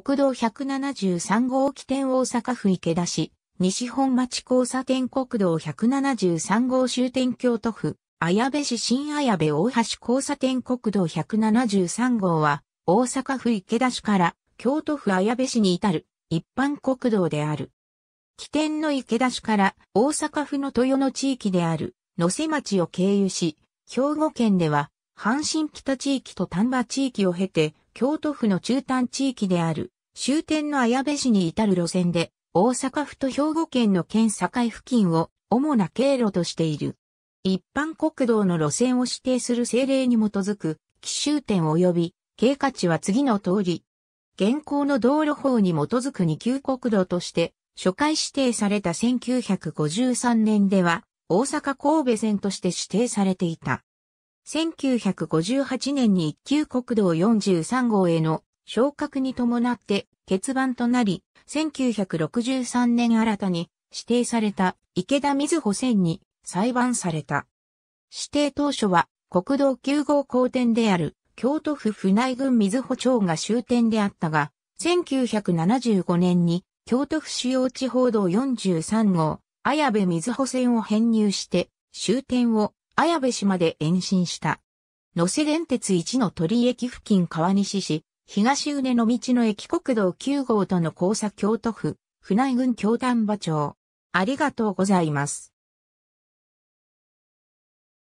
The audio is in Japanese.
国道173号起点大阪府池田市、西本町交差点国道173号終点京都府、綾部市新綾部大橋交差点国道173号は、大阪府池田市から京都府綾部市に至る一般国道である。起点の池田市から大阪府の豊野地域である野瀬町を経由し、兵庫県では阪神北地域と丹波地域を経て京都府の中端地域である終点の綾部市に至る路線で、大阪府と兵庫県の県境付近を主な経路としている。一般国道の路線を指定する政令に基づく、奇襲点及び経過値は次の通り。現行の道路法に基づく二級国道として、初回指定された1953年では、大阪神戸線として指定されていた。1958年に一級国道43号への昇格に伴って欠番となり、1963年新たに指定された池田水穂線に裁判された。指定当初は国道9号交点である京都府府内郡水穂町が終点であったが、1975年に京都府主要地方道43号、綾部水穂線を編入して終点を綾部市まで延伸した。野瀬電鉄一の鳥居駅付近川西市、東根の道の駅国道9号との交差京都府、船井郡京丹波町。ありがとうございます。